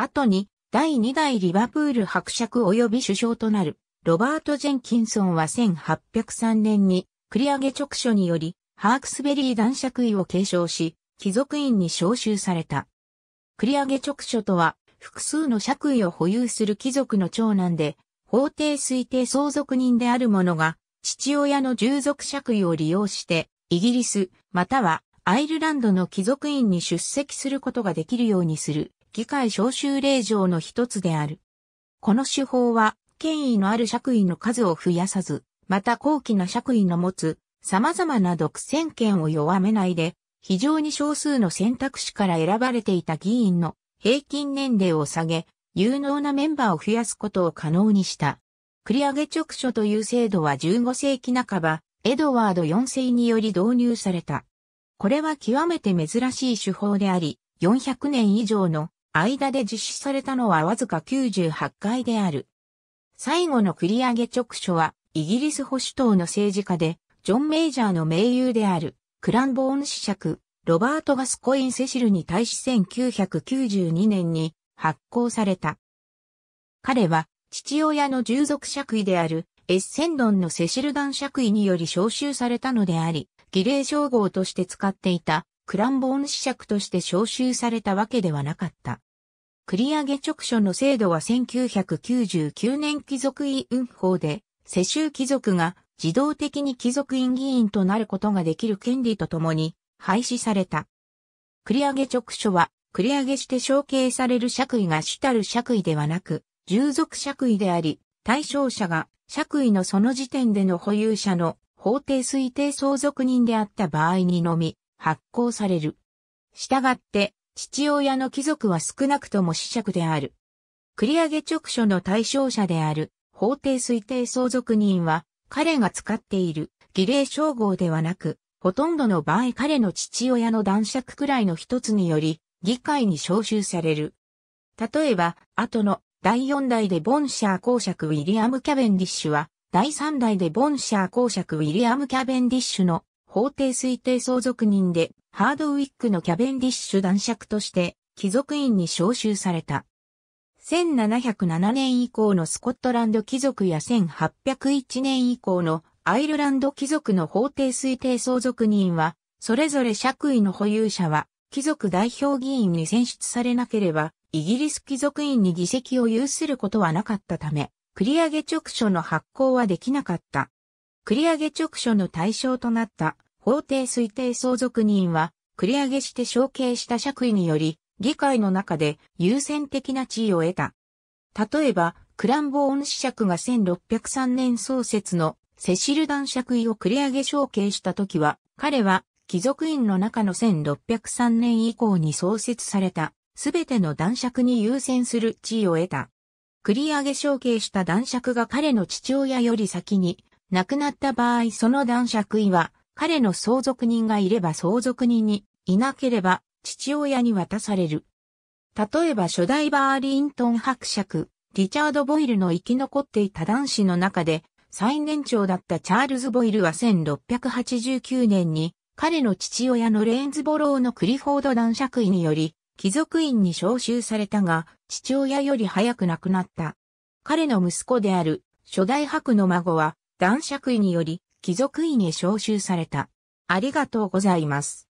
後に第2代リバプール伯爵及び首相となるロバート・ジェンキンソンは1803年に繰り上げ直書によりハークスベリー男爵位を継承し貴族院に召集された。繰り上げ直書とは複数の爵位を保有する貴族の長男で法定推定相続人である者が父親の従属爵位を利用してイギリスまたはアイルランドの貴族院に出席することができるようにする議会招集令状の一つである。この手法は、権威のある爵位の数を増やさず、また高貴な爵位の持つ様々な独占権を弱めないで、非常に少数の選択肢から選ばれていた議員の平均年齢を下げ、有能なメンバーを増やすことを可能にした。繰り上げ直所という制度は15世紀半ば、エドワード4世により導入された。これは極めて珍しい手法であり、400年以上の間で実施されたのはわずか98回である。最後の繰り上げ直所は、イギリス保守党の政治家で、ジョン・メイジャーの盟友である、クランボーン子爵、ロバート・ガスコイン・セシルに対し1992年に発行された。彼は、父親の従属爵位である、エッセンドンのセシル団爵位により召集されたのであり、儀礼称号として使っていた、クランボーン子爵として召集されたわけではなかった。繰上げ直書の制度は1999年貴族委員法で、世襲貴族が自動的に貴族院議員となることができる権利とともに廃止された。繰上げ直書は、繰上げして承継される爵位が主たる爵位ではなく、従属爵位であり、対象者が爵位のその時点での保有者の法定推定相続人であった場合にのみ発行される。したがって、父親の貴族は少なくとも子爵である。繰り上げ直所の対象者である法定推定相続人は彼が使っている儀礼称号ではなく、ほとんどの場合彼の父親の男爵くらいの一つにより議会に招集される。例えば、後の第四代でボンシャー公爵ウィリアム・キャベンディッシュは、第三代でボンシャー公爵ウィリアム・キャベンディッシュの法定推定相続人で、ハードウィックのキャベンディッシュ男爵として貴族院に召集された。1707年以降のスコットランド貴族や1801年以降のアイルランド貴族の法定推定相続人は、それぞれ爵位の保有者は、貴族代表議員に選出されなければ、イギリス貴族院に議席を有することはなかったため、繰り上げ直書の発行はできなかった。繰り上げ直書の対象となった法定推定相続人は、繰り上げして承継した爵位により、議会の中で優先的な地位を得た。例えば、クランボーン子爵が1603年創設のセシル団爵位を繰り上げ承継した時は、彼は貴族院の中の1603年以降に創設された、すべての男爵に優先する地位を得た。繰り上げ承継した男爵が彼の父親より先に亡くなった場合その男爵位は彼の相続人がいれば相続人に、いなければ父親に渡される。例えば初代バーリントン伯爵、リチャード・ボイルの生き残っていた男子の中で、最年長だったチャールズ・ボイルは1689年に、彼の父親のレーンズボローのクリフォード男爵位により、貴族院に召集されたが、父親より早く亡くなった。彼の息子である初代伯の孫は、男爵位により、貴族院へ召集された。ありがとうございます。